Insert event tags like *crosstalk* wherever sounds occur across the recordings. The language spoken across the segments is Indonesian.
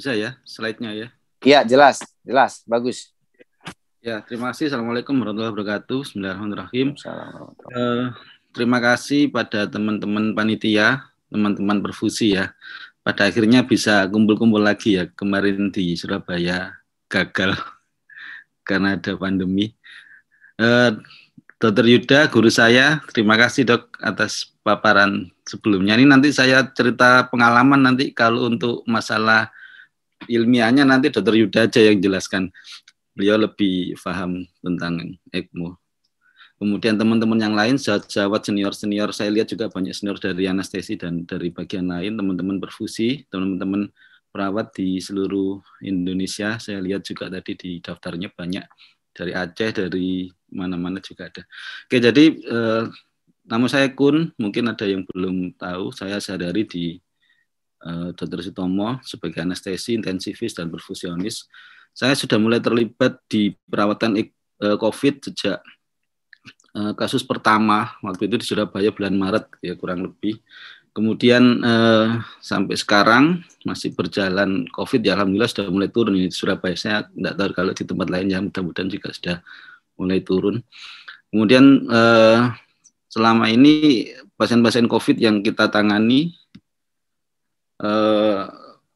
Bisa ya slide-nya ya? Iya, jelas. Jelas. Bagus. Ya, terima kasih. Assalamualaikum warahmatullahi wabarakatuh. Bismillahirrahmanirrahim. Uh, terima kasih pada teman-teman panitia, teman-teman perfusi ya. Pada akhirnya bisa kumpul-kumpul lagi ya. Kemarin di Surabaya gagal *laughs* karena ada pandemi. Uh, Dokter Yuda, guru saya, terima kasih dok atas paparan sebelumnya. Ini nanti saya cerita pengalaman nanti kalau untuk masalah ilmiahnya nanti Dokter Yuda aja yang jelaskan. Beliau lebih paham tentang ECMO. Kemudian teman-teman yang lain, sejawat senior-senior, saya lihat juga banyak senior dari anestesi dan dari bagian lain, teman-teman perfusi, teman-teman perawat di seluruh Indonesia. Saya lihat juga tadi di daftarnya banyak dari Aceh, dari mana-mana juga ada. Oke, jadi eh, nama saya Kun, mungkin ada yang belum tahu, saya sadari di Eh, Dr. Sitomo sebagai anestesi, intensivis, dan perfusionis. Saya sudah mulai terlibat di perawatan eh, COVID sejak eh, kasus pertama waktu itu di Surabaya bulan Maret ya kurang lebih. Kemudian eh, sampai sekarang masih berjalan COVID ya alhamdulillah sudah mulai turun di Surabaya. Saya tidak tahu kalau di tempat lain ya mudah-mudahan juga sudah mulai turun. Kemudian eh, selama ini pasien-pasien COVID yang kita tangani Eh,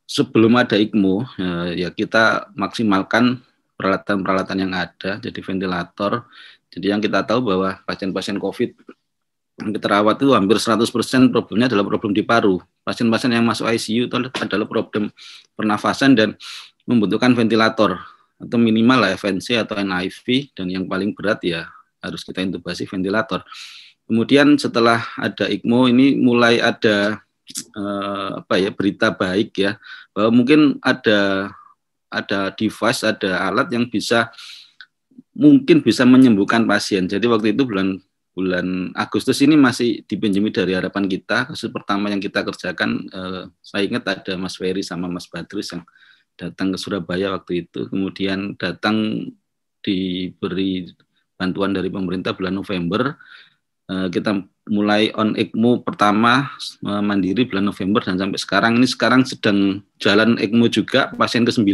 sebelum ada ICMO ya, ya kita maksimalkan peralatan-peralatan yang ada, jadi ventilator. Jadi yang kita tahu bahwa pasien-pasien COVID yang kita rawat itu hampir 100% problemnya adalah problem di paru. Pasien-pasien yang masuk ICU itu adalah problem pernafasan dan membutuhkan ventilator atau minimal lah FNC atau NIV dan yang paling berat ya harus kita intubasi ventilator. Kemudian setelah ada ICMO ini mulai ada Eh, apa ya berita baik ya bahwa eh, mungkin ada ada device ada alat yang bisa mungkin bisa menyembuhkan pasien. Jadi waktu itu bulan bulan Agustus ini masih dipinjami dari harapan kita. Kasus pertama yang kita kerjakan, eh, saya ingat ada Mas Ferry sama Mas Badris yang datang ke Surabaya waktu itu. Kemudian datang diberi bantuan dari pemerintah bulan November. Eh, kita mulai on ECMO pertama eh, mandiri bulan November dan sampai sekarang ini sekarang sedang jalan ECMO juga pasien ke-9.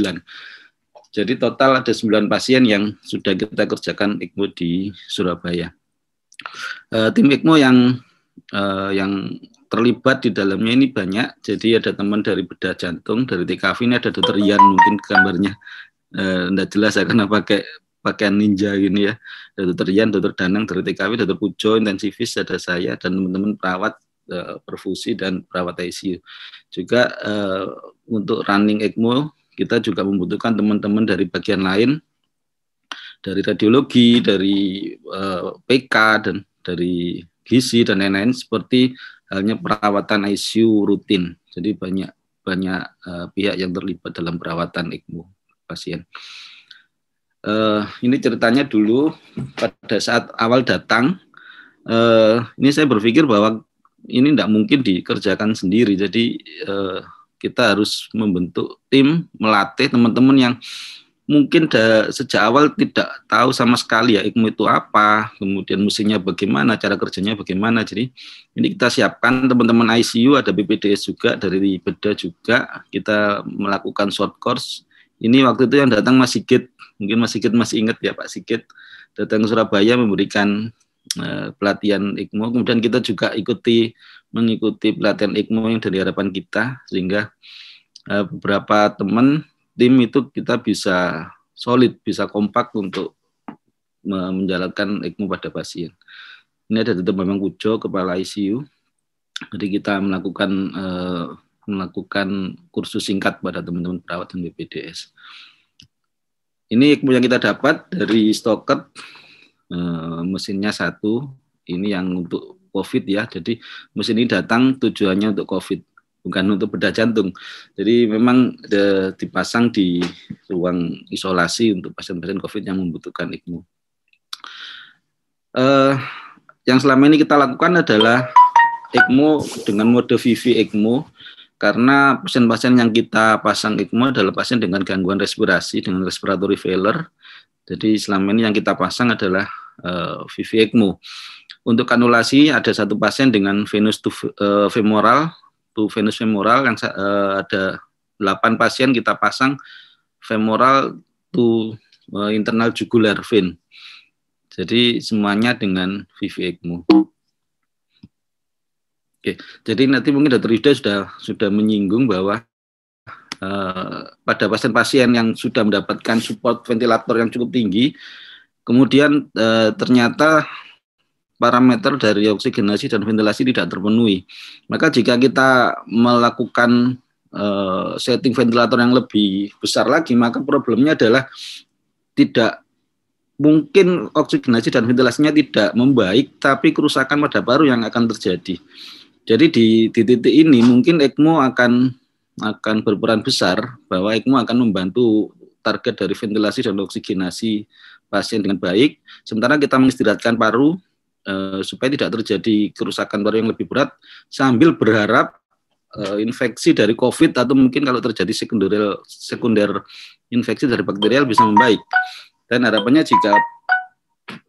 Jadi total ada 9 pasien yang sudah kita kerjakan ECMO di Surabaya. Eh, tim ECMO yang yang terlibat di dalamnya ini banyak. Jadi ada teman dari bedah jantung, dari TKV ini ada dokter Ian mungkin gambarnya. Tidak jelas saya karena pakai pakaian ninja gini ya. dokter Dr. dokter Danang, dokter TKW, dokter Pujo, intensivis, ada saya, dan teman-teman perawat eh, perfusi dan perawat ICU. Juga uh, untuk running ECMO, kita juga membutuhkan teman-teman dari bagian lain, dari radiologi, dari uh, eh, PK, dan dari gizi, dan lain-lain, seperti halnya perawatan ICU rutin. Jadi banyak banyak uh, pihak yang terlibat dalam perawatan ECMO pasien. Uh, ini ceritanya dulu pada saat awal datang, uh, ini saya berpikir bahwa ini tidak mungkin dikerjakan sendiri. Jadi uh, kita harus membentuk tim, melatih teman-teman yang mungkin da, sejak awal tidak tahu sama sekali ya ilmu itu apa, kemudian musiknya bagaimana, cara kerjanya bagaimana. Jadi ini kita siapkan teman-teman ICU, ada BPDS juga, dari Beda juga, kita melakukan short course ini waktu itu yang datang Mas Sigit, mungkin Mas Sigit masih ingat ya Pak Sigit, datang ke Surabaya memberikan uh, pelatihan IKMO. Kemudian kita juga ikuti mengikuti pelatihan IKMO yang dari harapan kita, sehingga uh, beberapa teman tim itu kita bisa solid, bisa kompak untuk menjalankan IKMO pada pasien. Ini ada tetap memang Kujo, Kepala ICU. Jadi kita melakukan uh, melakukan kursus singkat pada teman-teman perawat dan BPDS. Ini yang kita dapat dari stoket eh, mesinnya satu, ini yang untuk COVID ya. Jadi mesin ini datang tujuannya untuk COVID, bukan untuk bedah jantung. Jadi memang eh, dipasang di ruang isolasi untuk pasien-pasien COVID yang membutuhkan ICMO. Eh, yang selama ini kita lakukan adalah ECMO dengan mode VV ECMO karena pasien-pasien yang kita pasang ECMO adalah pasien dengan gangguan respirasi dengan respiratory failure. Jadi selama ini yang kita pasang adalah uh, eh, VV ECMO. Untuk kanulasi ada satu pasien dengan venus to uh, eh, femoral, to venus femoral yang uh, ada 8 pasien kita pasang femoral to uh, internal jugular vein. Jadi semuanya dengan VV ECMO. Oke, jadi nanti mungkin Dokter Yuda sudah sudah menyinggung bahwa uh, pada pasien-pasien yang sudah mendapatkan support ventilator yang cukup tinggi, kemudian uh, ternyata parameter dari oksigenasi dan ventilasi tidak terpenuhi. Maka jika kita melakukan uh, setting ventilator yang lebih besar lagi, maka problemnya adalah tidak mungkin oksigenasi dan ventilasinya tidak membaik, tapi kerusakan pada paru yang akan terjadi. Jadi di, di titik ini mungkin ECMO akan akan berperan besar bahwa ECMO akan membantu target dari ventilasi dan oksigenasi pasien dengan baik. Sementara kita mengistirahatkan paru eh, supaya tidak terjadi kerusakan paru yang lebih berat sambil berharap eh, infeksi dari COVID atau mungkin kalau terjadi sekunder sekunder infeksi dari bakterial bisa membaik. Dan harapannya jika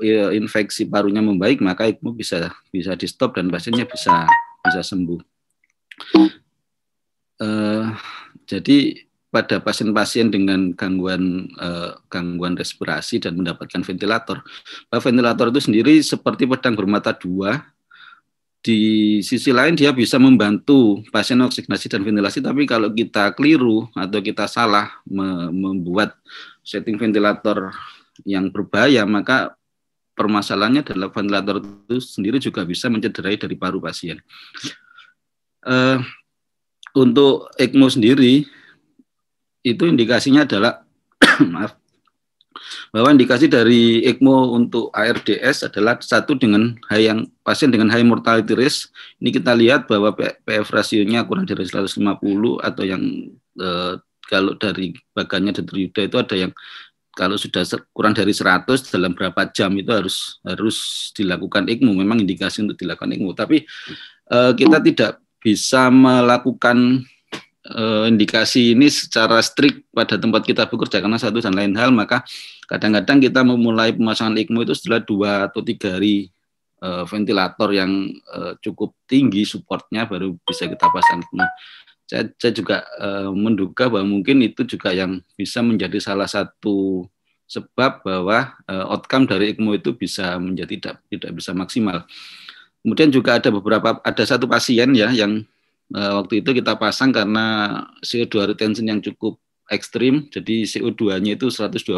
ya, infeksi parunya membaik maka ECMO bisa bisa di stop dan pasiennya bisa bisa sembuh. Uh, jadi pada pasien-pasien dengan gangguan uh, gangguan respirasi dan mendapatkan ventilator. Bahwa ventilator itu sendiri seperti pedang bermata dua. Di sisi lain dia bisa membantu pasien oksigenasi dan ventilasi, tapi kalau kita keliru atau kita salah membuat setting ventilator yang berbahaya, maka permasalahannya adalah ventilator itu sendiri juga bisa mencederai dari paru pasien. Uh, untuk ECMO sendiri itu indikasinya adalah *clears throat* maaf bahwa indikasi dari ECMO untuk ARDS adalah satu dengan high yang pasien dengan high mortality risk. Ini kita lihat bahwa PF rasionya kurang dari 150 atau yang uh, kalau dari bagannya detrida itu ada yang kalau sudah kurang dari 100 dalam berapa jam itu harus harus dilakukan ikmu. Memang indikasi untuk dilakukan ikmu, tapi uh, kita tidak bisa melakukan uh, indikasi ini secara strict pada tempat kita bekerja karena satu dan lain hal maka kadang-kadang kita memulai pemasangan ikmu itu setelah dua atau tiga hari uh, ventilator yang uh, cukup tinggi supportnya baru bisa kita pasang ikmu saya, saya juga uh, menduga bahwa mungkin itu juga yang bisa menjadi salah satu sebab bahwa uh, outcome dari ICMO itu bisa menjadi tidak tidak bisa maksimal. Kemudian juga ada beberapa ada satu pasien ya yang uh, waktu itu kita pasang karena CO2 retention yang cukup ekstrim, jadi CO2-nya itu 127.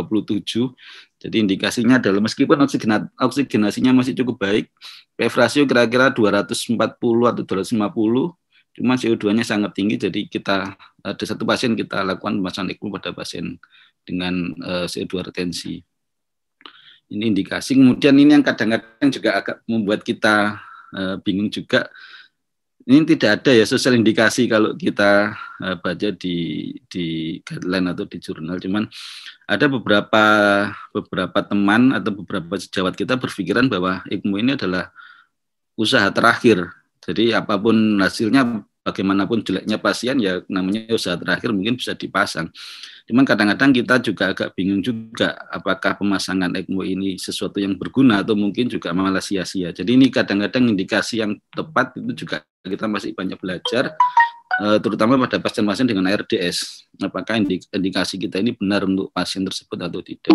Jadi indikasinya adalah meskipun oksigenat, oksigenasinya masih cukup baik, PF ratio kira-kira 240 atau 250, Cuma CO2-nya sangat tinggi, jadi kita ada satu pasien kita lakukan pemasangan ECMO pada pasien dengan eh, CO2 retensi. Ini indikasi. Kemudian ini yang kadang-kadang juga agak membuat kita eh, bingung juga. Ini tidak ada ya sosial indikasi kalau kita eh, baca di di guideline atau di jurnal. Cuman ada beberapa beberapa teman atau beberapa sejawat kita berpikiran bahwa ECMO ini adalah usaha terakhir jadi apapun hasilnya, bagaimanapun jeleknya pasien, ya namanya usaha terakhir mungkin bisa dipasang. Cuman kadang-kadang kita juga agak bingung juga apakah pemasangan ECMO ini sesuatu yang berguna atau mungkin juga malah sia-sia. Jadi ini kadang-kadang indikasi yang tepat itu juga kita masih banyak belajar, eh, terutama pada pasien-pasien dengan RDS. Apakah indikasi kita ini benar untuk pasien tersebut atau tidak?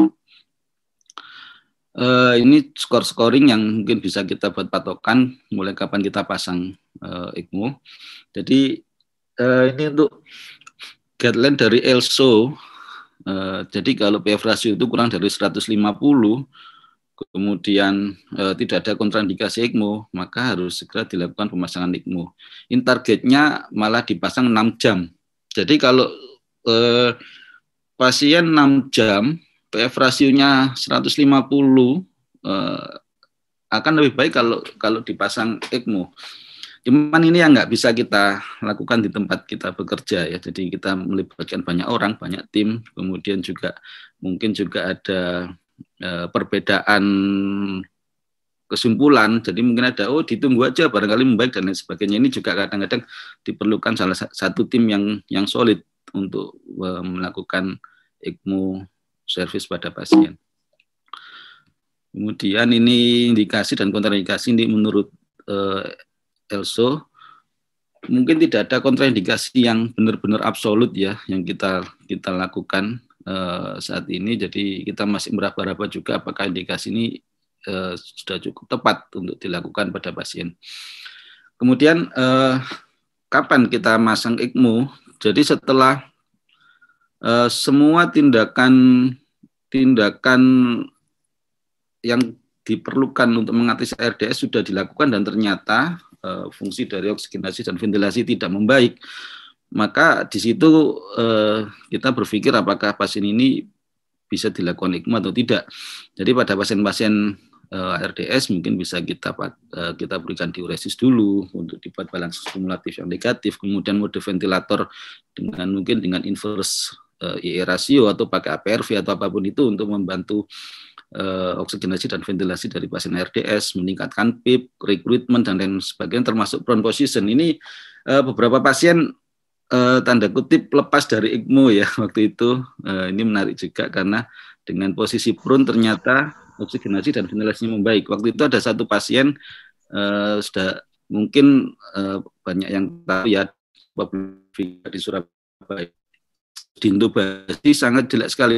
Uh, ini skor-scoring yang mungkin bisa kita buat patokan mulai kapan kita pasang uh, eh, ICMO. Jadi uh, ini untuk guideline dari ELSO. Uh, jadi kalau PF ratio itu kurang dari 150, kemudian uh, tidak ada kontraindikasi ICMO, maka harus segera dilakukan pemasangan ICMO. Ini targetnya malah dipasang 6 jam. Jadi kalau uh, pasien 6 jam PF rasionya 150 eh, akan lebih baik kalau kalau dipasang ECMO. Cuman ini yang nggak bisa kita lakukan di tempat kita bekerja ya. Jadi kita melibatkan banyak orang, banyak tim, kemudian juga mungkin juga ada eh, perbedaan kesimpulan. Jadi mungkin ada oh ditunggu aja barangkali membaik dan lain sebagainya. Ini juga kadang-kadang diperlukan salah satu tim yang yang solid untuk eh, melakukan ECMO Servis pada pasien. Kemudian ini indikasi dan kontraindikasi ini menurut eh, Elso mungkin tidak ada kontraindikasi yang benar-benar absolut ya yang kita kita lakukan eh, saat ini. Jadi kita masih meraba-raba juga apakah indikasi ini eh, sudah cukup tepat untuk dilakukan pada pasien. Kemudian eh, kapan kita masang ICMO? Jadi setelah Eh, semua tindakan tindakan yang diperlukan untuk mengatasi RDS sudah dilakukan dan ternyata uh, fungsi dari oksigenasi dan ventilasi tidak membaik maka di situ eh, kita berpikir apakah pasien ini bisa dilakukan ECMO atau tidak. Jadi pada pasien-pasien eh, RDS mungkin bisa kita eh, kita berikan diuresis dulu untuk dibuat balans kumulatif yang negatif, kemudian mode ventilator dengan mungkin dengan inverse Eh, IE rasio atau pakai APRV atau apapun itu untuk membantu eh, oksigenasi dan ventilasi dari pasien RDS, meningkatkan PIP, recruitment dan lain sebagainya termasuk prone position. Ini eh, beberapa pasien tanda kutip lepas dari ICMO ya *laughs* waktu itu. Ini menarik juga karena dengan posisi prone ternyata oksigenasi dan ventilasinya membaik. Waktu itu ada satu pasien sudah mungkin banyak yang tahu ya di Surabaya diintubasi sangat jelek sekali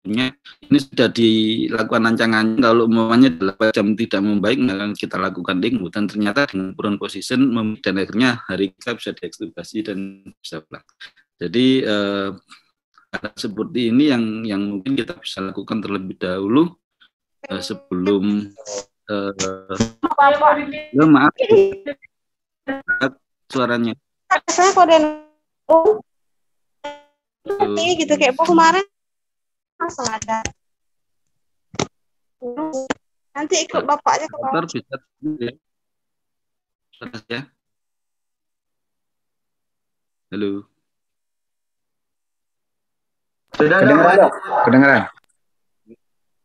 ini sudah dilakukan rancangan kalau umumnya 8 jam tidak membaik maka kita lakukan denggu dan ternyata dengan prone posisi dan akhirnya hari kita bisa diekstubasi dan bisa pulang. Jadi eh, seperti ini yang yang mungkin kita bisa lakukan terlebih dahulu eh, sebelum eh, oh, maaf suaranya. Saya ngerti hmm. gitu kayak bu kemarin langsung ada nanti ikut bapaknya ke dokter bisa ya. terus ya halo sudah kedengeran ada. kedengeran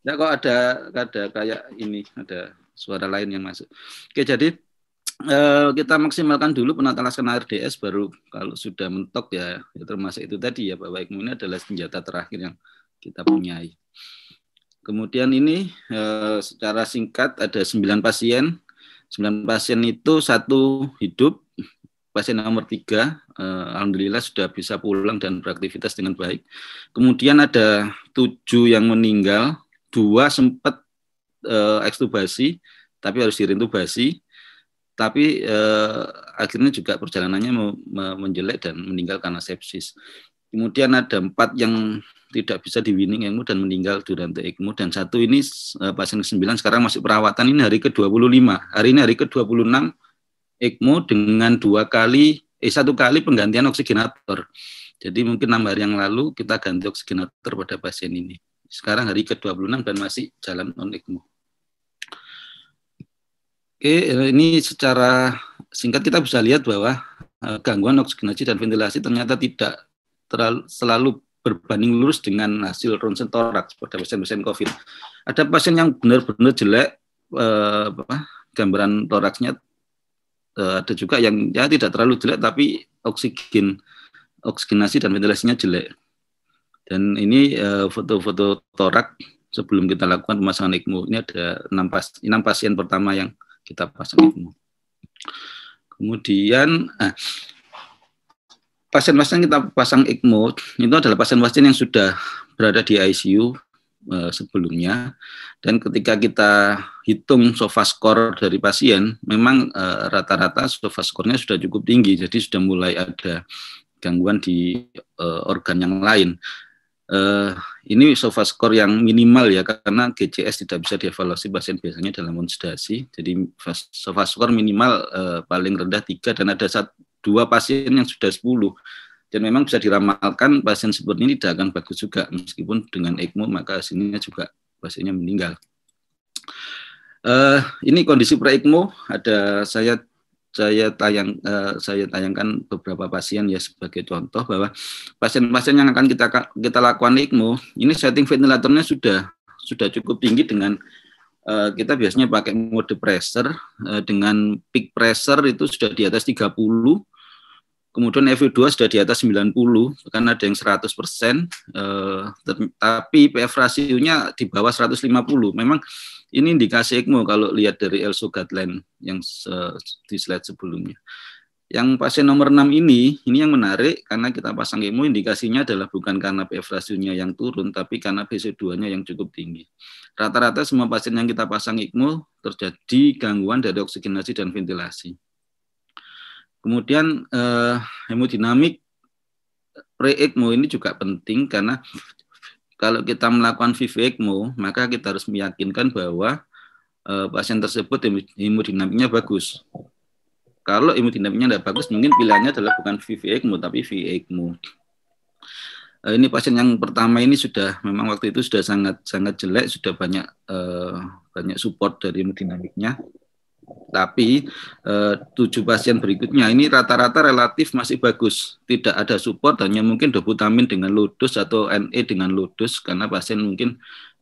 ya kok ada ada kayak ini ada suara lain yang masuk oke jadi Eh, kita maksimalkan dulu penataan laskan RDS baru kalau sudah mentok ya, ya, termasuk itu tadi ya Pak mungkin ini adalah senjata terakhir yang kita punya Kemudian ini eh, secara singkat ada 9 pasien. 9 pasien itu satu hidup, pasien nomor 3 eh, alhamdulillah sudah bisa pulang dan beraktivitas dengan baik. Kemudian ada tujuh yang meninggal, dua sempat ekstubasi tapi harus dirintubasi tapi eh, akhirnya juga perjalanannya menjelek dan meninggal karena sepsis. Kemudian ada empat yang tidak bisa diwining ECMO dan meninggal durante ECMO dan satu ini eh, pasien ke-9 sekarang masih perawatan ini hari ke-25. Hari ini hari ke-26 ECMO dengan dua kali eh satu kali penggantian oksigenator. Jadi mungkin enam hari yang lalu kita ganti oksigenator pada pasien ini. Sekarang hari ke-26 dan masih jalan non ECMO. Oke, eh, ini secara singkat kita bisa lihat bahwa eh, gangguan oksigenasi dan ventilasi ternyata tidak terlalu, selalu berbanding lurus dengan hasil ronsen toraks pada pasien-pasien COVID. Ada pasien yang benar-benar jelek eh, apa, gambaran toraksnya, eh, ada juga yang ya tidak terlalu jelek tapi oksigen oksigenasi dan ventilasinya jelek. Dan ini eh, foto-foto eh, torak sebelum kita lakukan pemasangan ECMO. Ini ada enam pas, enam pasien pertama yang kita pasang ECMO. Kemudian ah, pasien-pasien kita pasang ECMO itu adalah pasien-pasien yang sudah berada di ICU eh, sebelumnya dan ketika kita hitung sofa skor dari pasien memang rata eh, rata-rata sofa skornya sudah cukup tinggi jadi sudah mulai ada gangguan di eh, organ yang lain Uh, ini sofa skor yang minimal ya karena GCS tidak bisa dievaluasi pasien biasanya dalam konsultasi. Jadi sofa skor minimal uh, paling rendah tiga dan ada satu, dua pasien yang sudah sepuluh dan memang bisa diramalkan pasien seperti ini tidak akan bagus juga meskipun dengan ECMO maka hasilnya juga pasiennya meninggal. Uh, ini kondisi pre-ECMO ada saya saya tayang eh, saya tayangkan beberapa pasien ya sebagai contoh bahwa pasien-pasien yang akan kita kita lakukan ICMO ini setting ventilatornya sudah sudah cukup tinggi dengan eh, kita biasanya pakai mode pressure eh, dengan peak pressure itu sudah di atas 30 kemudian fv 2 sudah di atas 90 karena ada yang 100 persen eh, tapi PF rasionya di bawah 150 memang ini indikasi ECMO kalau lihat dari ELSO guideline yang di slide sebelumnya. Yang pasien nomor 6 ini, ini yang menarik karena kita pasang ECMO indikasinya adalah bukan karena PF rasionya yang turun, tapi karena BC2-nya yang cukup tinggi. Rata-rata semua pasien yang kita pasang ECMO terjadi gangguan dari oksigenasi dan ventilasi. Kemudian eh, hemodinamik pre-ECMO ini juga penting karena kalau kita melakukan vivi ECMO, maka kita harus meyakinkan bahwa uh, pasien tersebut hemodinamiknya bagus. Kalau hemodinamiknya tidak bagus, mungkin pilihannya adalah bukan vivi ECMO, tapi VI ECMO. Uh, eh, ini pasien yang pertama ini sudah memang waktu itu sudah sangat sangat jelek, sudah banyak uh, banyak support dari hemodinamiknya. Tapi eh, tujuh pasien berikutnya ini rata-rata relatif masih bagus, tidak ada support hanya mungkin dobutamin dengan ludus atau NE dengan ludus karena pasien mungkin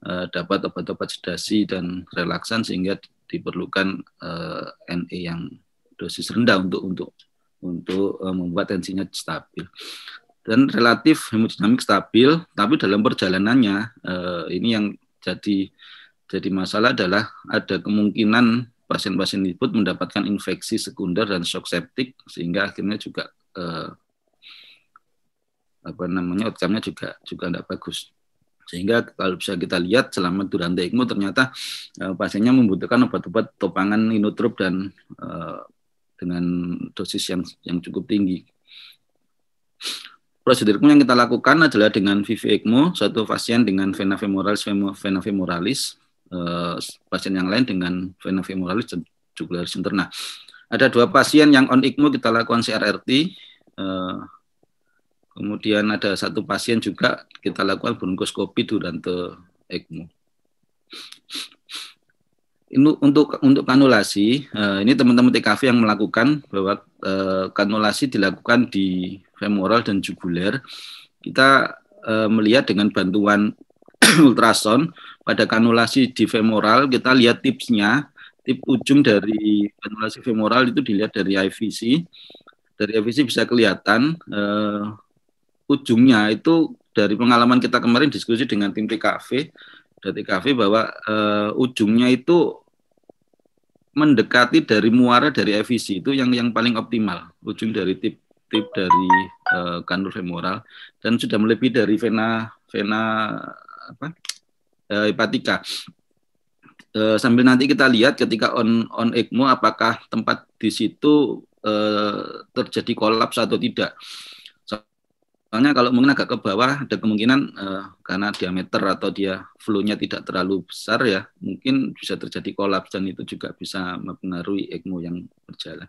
eh, dapat obat-obat sedasi dan relaksan sehingga diperlukan eh, NE yang dosis rendah untuk untuk untuk eh, membuat tensinya stabil dan relatif hemodinamik stabil, tapi dalam perjalanannya ini yang jadi jadi masalah adalah ada kemungkinan pasien-pasien liput mendapatkan infeksi sekunder dan shock septik sehingga akhirnya juga eh, apa namanya outcome-nya juga juga tidak bagus sehingga kalau bisa kita lihat selama durante ECMO ternyata eh, pasiennya membutuhkan obat-obat topangan inotrop dan eh, dengan dosis yang yang cukup tinggi prosedur yang kita lakukan adalah dengan VV ECMO, suatu pasien dengan vena femoralis vena femoralis uh, pasien yang lain dengan vena femoralis jugularis interna. Nah, ada dua pasien yang on ICMO kita lakukan CRRT. Uh, eh, kemudian ada satu pasien juga kita lakukan bronkoskopi durante ECMO. Ini untuk untuk kanulasi, uh, ini teman-teman TKV yang melakukan bahwa uh, kanulasi dilakukan di femoral dan juguler. Kita uh, melihat dengan bantuan *clears throat* ultrason pada kanulasi di femoral kita lihat tipsnya tip ujung dari kanulasi femoral itu dilihat dari IVC dari IVC bisa kelihatan uh, ujungnya itu dari pengalaman kita kemarin diskusi dengan tim TKV dari TKV bahwa uh, ujungnya itu mendekati dari muara dari IVC itu yang yang paling optimal ujung dari tip tip dari uh, kanul femoral dan sudah melebihi dari vena vena apa uh, eh, Hepatika. Uh, eh, sambil nanti kita lihat ketika on on ECMO apakah tempat di situ uh, terjadi kolaps atau tidak. Soalnya kalau mungkin agak ke bawah ada kemungkinan uh, karena diameter atau dia flu-nya tidak terlalu besar ya, mungkin bisa terjadi kolaps dan itu juga bisa mempengaruhi ECMO yang berjalan.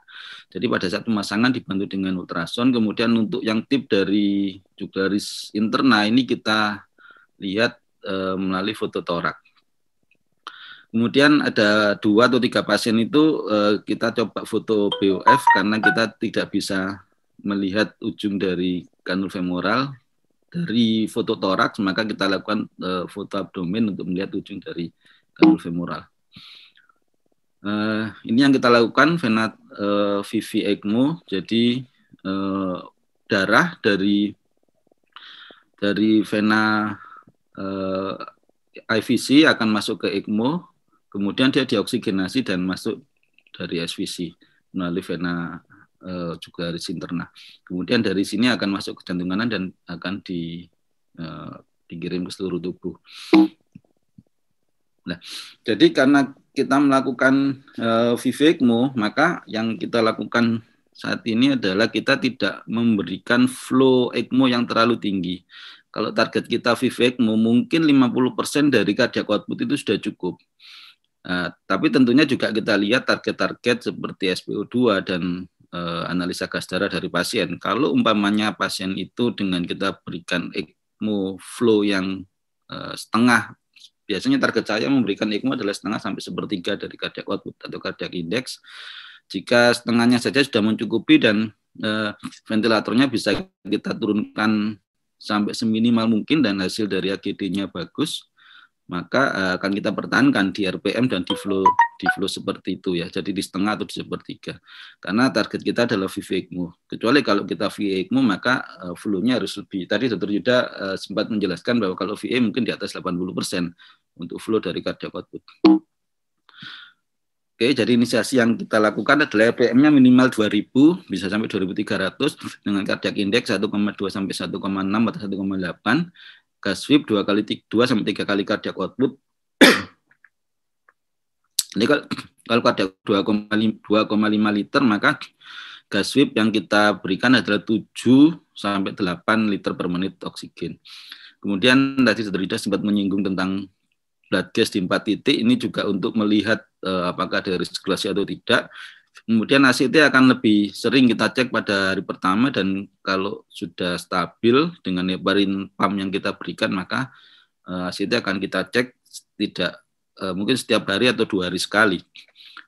Jadi pada saat pemasangan dibantu dengan ultrason, kemudian untuk yang tip dari juga interna ini kita lihat e, melalui torak. Kemudian ada dua atau tiga pasien itu e, kita coba foto BOF karena kita tidak bisa melihat ujung dari kanul femoral dari foto torak, maka kita lakukan e, foto abdomen untuk melihat ujung dari kanul femoral. E, ini yang kita lakukan venat e, vivi ECMO jadi e, darah dari dari vena eh, IVC akan masuk ke ECMO, kemudian dia dioksigenasi dan masuk dari SVC melalui vena eh, juga dari interna. Kemudian dari sini akan masuk ke jantung kanan dan akan di eh, dikirim ke seluruh tubuh. Nah, jadi karena kita melakukan eh, VVECMO, maka yang kita lakukan saat ini adalah kita tidak memberikan flow ECMO yang terlalu tinggi. Kalau target kita Vivek mungkin 50% dari cardiac output itu sudah cukup. Uh, tapi tentunya juga kita lihat target-target seperti SPO2 dan uh, analisa gas darah dari pasien. Kalau umpamanya pasien itu dengan kita berikan ECMO flow yang uh, setengah, biasanya target saya memberikan ECMO adalah setengah sampai sepertiga dari cardiac output atau cardiac index. Jika setengahnya saja sudah mencukupi dan uh, ventilatornya bisa kita turunkan sampai seminimal mungkin dan hasil dari AGD-nya bagus, maka eh, akan kita pertahankan di RPM dan di flow di flow seperti itu ya. Jadi di setengah atau di sepertiga. Karena target kita adalah VV Kecuali kalau kita VA maka eh, flow-nya harus lebih. Tadi Dr. Yuda eh, sempat menjelaskan bahwa kalau VA mungkin di atas 80% untuk flow dari cardiac output. Oke, jadi inisiasi yang kita lakukan adalah PM-nya minimal 2000, bisa sampai 2300 dengan cardiac index 1,2 sampai 1,6 atau 1,8, gas sweep 2 kali 2 sampai 3 kali cardiac output. *clears throat* Jadi kalau, kalau cardiac 2,5 liter maka gas sweep yang kita berikan adalah 7 sampai 8 liter per menit oksigen. Kemudian tadi Saudara sempat menyinggung tentang blood gas di empat titik ini juga untuk melihat uh, apakah ada resirkulasi atau tidak. Kemudian ACT akan lebih sering kita cek pada hari pertama dan kalau sudah stabil dengan heparin pump yang kita berikan maka uh, eh, ACT akan kita cek tidak uh, mungkin setiap hari atau dua hari sekali.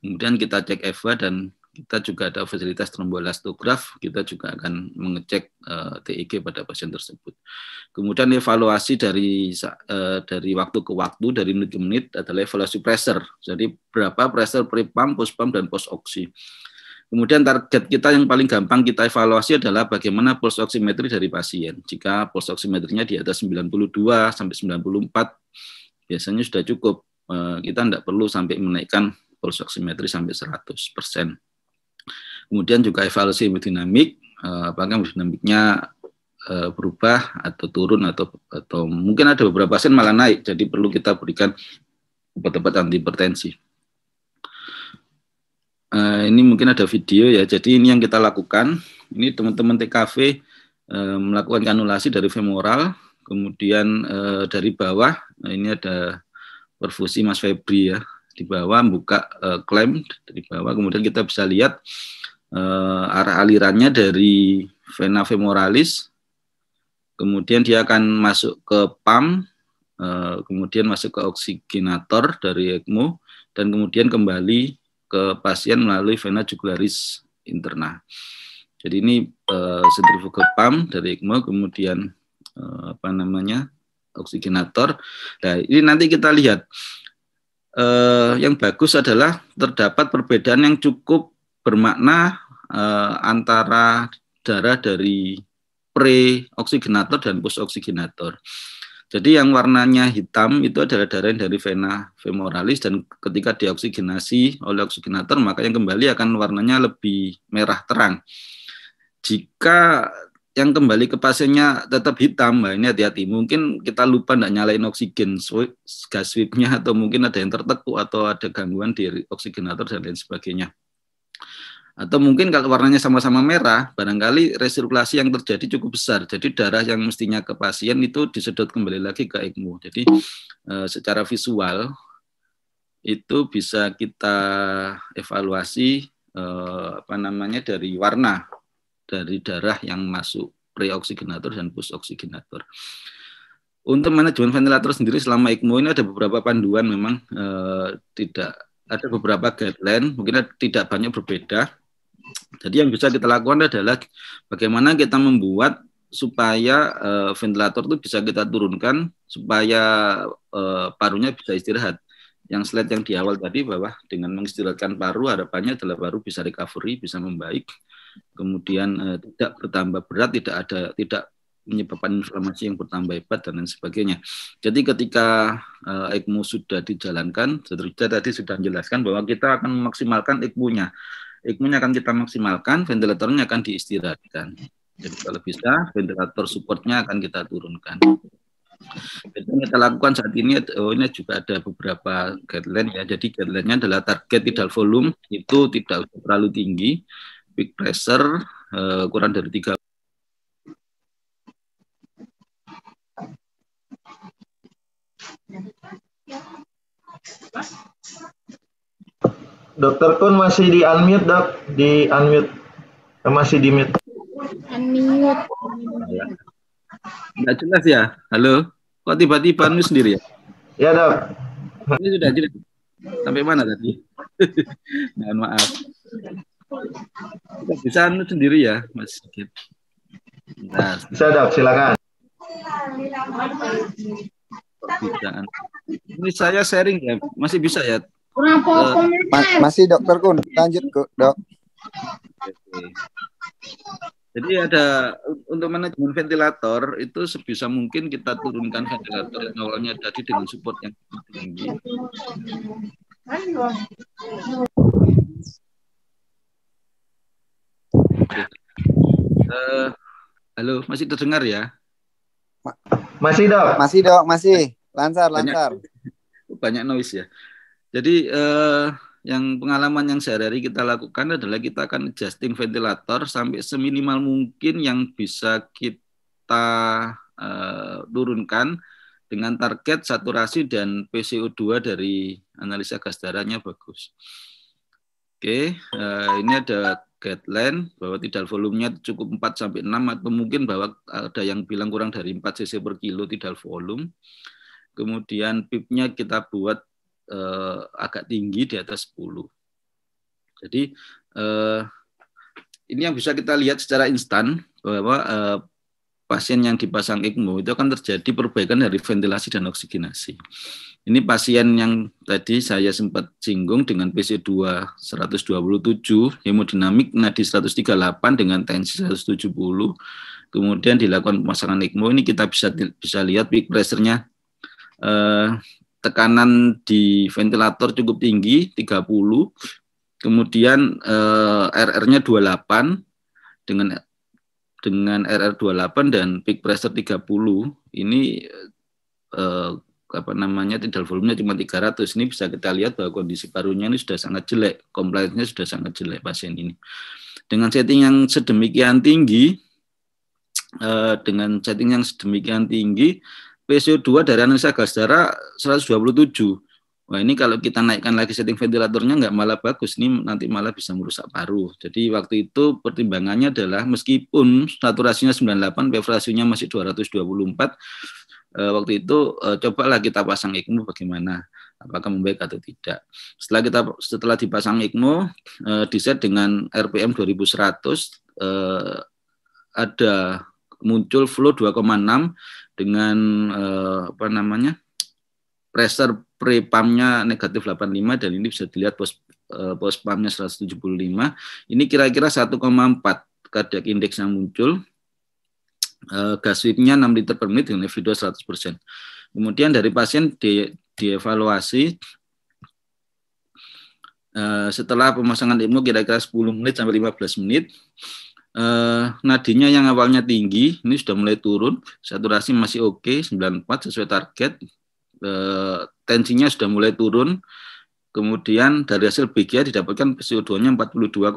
Kemudian kita cek EVA dan kita juga ada fasilitas trombolastograf, kita juga akan mengecek uh, eh, TEG pada pasien tersebut. Kemudian evaluasi dari uh, dari waktu ke waktu, dari menit ke menit adalah evaluasi pressure. Jadi berapa pressure pre-pump, post-pump, dan post-oksi. Kemudian target kita yang paling gampang kita evaluasi adalah bagaimana pulse oximetri dari pasien. Jika pulse oximetrinya di atas 92 sampai 94, biasanya sudah cukup. Eh, kita tidak perlu sampai menaikkan pulse oximetri sampai 100 persen. Kemudian juga evaluasi biodinamik, eh, apakah biodinamiknya eh, berubah atau turun atau atau mungkin ada beberapa pasien malah naik jadi perlu kita berikan obat-obat anti hipertensi eh, ini mungkin ada video ya jadi ini yang kita lakukan ini teman-teman TKV melakukan kanulasi dari femoral kemudian dari bawah nah, ini ada perfusi Mas Febri ya di bawah buka uh, klaim dari bawah kemudian kita bisa lihat uh, arah alirannya dari vena femoralis, kemudian dia akan masuk ke PAM, uh, eh, kemudian masuk ke oksigenator dari ECMO, dan kemudian kembali ke pasien melalui vena jugularis interna. Jadi ini eh, sentrifugal pump dari ECMO, kemudian uh, apa namanya oksigenator. Nah ini nanti kita lihat uh, yang bagus adalah terdapat perbedaan yang cukup bermakna uh, antara darah dari pre-oksigenator dan post-oksigenator. Jadi yang warnanya hitam itu adalah darah yang dari vena femoralis dan ketika dioksigenasi oleh oksigenator maka yang kembali akan warnanya lebih merah terang. Jika yang kembali ke pasiennya tetap hitam, nah ini hati-hati. Mungkin kita lupa tidak nyalain oksigen gas sweep-nya atau mungkin ada yang tertekuk atau ada gangguan di oksigenator dan lain sebagainya. Atau mungkin kalau warnanya sama-sama merah, barangkali resirkulasi yang terjadi cukup besar. Jadi darah yang mestinya ke pasien itu disedot kembali lagi ke ECMO. Jadi eh, secara visual itu bisa kita evaluasi eh, apa namanya dari warna dari darah yang masuk preoksigenator dan postoksigenator. Untuk manajemen ventilator sendiri selama ECMO ini ada beberapa panduan memang eh, tidak ada beberapa guideline mungkin tidak banyak berbeda jadi yang bisa kita lakukan adalah bagaimana kita membuat supaya uh, ventilator itu bisa kita turunkan supaya uh, parunya bisa istirahat. Yang slide yang di awal tadi bahwa dengan mengistirahatkan paru harapannya adalah paru bisa recovery, bisa membaik, kemudian uh, tidak bertambah berat, tidak ada tidak menyebabkan inflamasi yang bertambah hebat dan lain sebagainya. Jadi ketika uh, ECMO sudah dijalankan, saya tadi sudah menjelaskan bahwa kita akan memaksimalkan ECMO-nya ikmunya akan kita maksimalkan, ventilatornya akan diistirahatkan. Jadi kalau bisa ventilator supportnya akan kita turunkan. Jadi yang kita lakukan saat ini, oh ini juga ada beberapa guideline ya. Jadi guideline-nya adalah target tidak volume itu tidak terlalu tinggi, peak pressure uh, kurang dari tiga. Dokter Kun masih di unmute dok, di unmute eh, masih di mute. Unmute. Ya. jelas ya, halo. Kok tiba-tiba unmute sendiri ya? Ya dok. Ini sudah jelas. Sampai mana tadi? *laughs* Mohon maaf. bisa unmute sendiri ya, Mas. Nah, bisa dok, silakan. Ini saya sharing ya, masih bisa ya Kurang eh, Masih dokter Kun, lanjut ke dok. Jadi ada untuk manajemen ventilator itu sebisa mungkin kita turunkan ventilator yang awalnya tadi dengan support yang tinggi. Uh, halo, masih terdengar ya? Masih dok. Masih dok, masih. Lancar, lancar. Banyak noise ya. Jadi eh, yang pengalaman yang sehari-hari kita lakukan adalah kita akan adjusting ventilator sampai seminimal mungkin yang bisa kita eh, turunkan dengan target saturasi dan PCO2 dari analisa gas darahnya bagus. Oke, eh, ini ada guideline bahwa tidak volumenya cukup 4 sampai 6 atau mungkin bahwa ada yang bilang kurang dari 4 cc per kilo tidak volume. Kemudian pipnya kita buat eh, agak tinggi di atas 10. Jadi eh, ini yang bisa kita lihat secara instan bahwa eh, pasien yang dipasang ECMO itu akan terjadi perbaikan dari ventilasi dan oksigenasi. Ini pasien yang tadi saya sempat singgung dengan PC2 127, hemodinamik nadi 138 dengan tensi 170. Kemudian dilakukan pemasangan ECMO ini kita bisa bisa lihat peak pressure-nya eh, tekanan di ventilator cukup tinggi 30 kemudian eh, RR-nya 28 dengan dengan RR 28 dan peak pressure 30 ini eh, apa namanya tidak volumenya cuma 300 ini bisa kita lihat bahwa kondisi barunya ini sudah sangat jelek, compliance-nya sudah sangat jelek pasien ini. Dengan setting yang sedemikian tinggi eh, dengan setting yang sedemikian tinggi PCO2 dari analisa gas darah 127. Wah ini kalau kita naikkan lagi setting ventilatornya nggak malah bagus, nih nanti malah bisa merusak paru. Jadi waktu itu pertimbangannya adalah meskipun saturasinya 98, PF masih 224, eh, waktu itu eh, cobalah kita pasang ECMO bagaimana, apakah membaik atau tidak. Setelah kita setelah dipasang ECMO, eh, diset dengan RPM 2100, eh, ada muncul flow 2,6 dengan eh, apa namanya pressure pre pumpnya negatif 85 dan ini bisa dilihat post eh, post pumpnya 175 ini kira-kira 1,4 cardiac index yang muncul eh, gas sweepnya 6 liter per menit dengan FV2 100 kemudian dari pasien di dievaluasi eh, setelah pemasangan ilmu kira-kira 10 menit sampai 15 menit Uh, nadinya yang awalnya tinggi ini sudah mulai turun, saturasi masih oke okay, 94 sesuai target, uh, tensinya sudah mulai turun. Kemudian dari hasil BGA didapatkan PCO2-nya 42,1. 42,1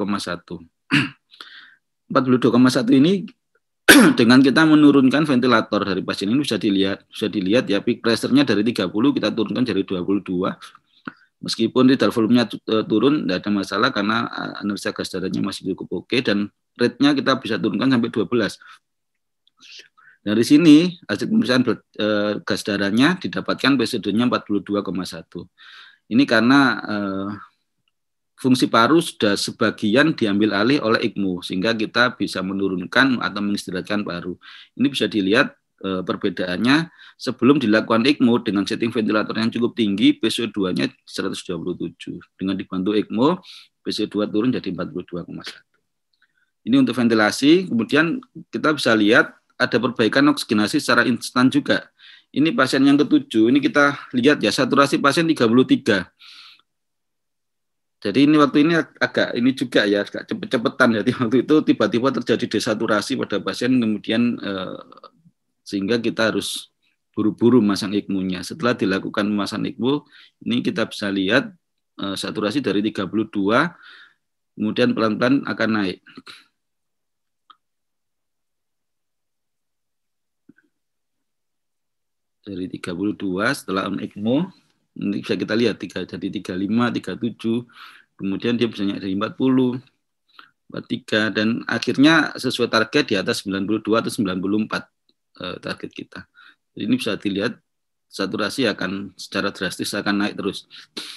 ini *clears throat* dengan kita menurunkan ventilator dari pasien ini bisa dilihat bisa dilihat ya peak pressure-nya dari 30 kita turunkan dari 22. Meskipun di volume-nya eh, turun tidak ada masalah karena analisa gas darahnya masih cukup oke okay, dan rate-nya kita bisa turunkan sampai 12. Dari sini hasil pemeriksaan e, gas darahnya didapatkan PCD-nya 42,1. Ini karena e, fungsi paru sudah sebagian diambil alih oleh ICMO sehingga kita bisa menurunkan atau mengistirahatkan paru. Ini bisa dilihat e, perbedaannya sebelum dilakukan ECMO dengan setting ventilator yang cukup tinggi PCO2-nya 127. Dengan dibantu ECMO, PCO2 turun jadi 42,1. Ini untuk ventilasi, kemudian kita bisa lihat ada perbaikan oksigenasi secara instan juga. Ini pasien yang ketujuh, ini kita lihat ya, saturasi pasien 33. Jadi ini waktu ini agak ini juga ya agak cepet-cepetan. ya, waktu itu tiba-tiba terjadi desaturasi pada pasien, kemudian eh, sehingga kita harus buru-buru masang ikmunya. E Setelah dilakukan pemasangan ikmu, e ini kita bisa lihat eh, saturasi dari 32, kemudian pelan-pelan akan naik. dari 32 setelah on ECMO nanti bisa kita lihat 3 jadi 35 37 kemudian dia bisa naik dari 40 43 dan akhirnya sesuai target di atas 92 atau 94 eh, target kita. Jadi ini bisa dilihat saturasi akan secara drastis akan naik terus.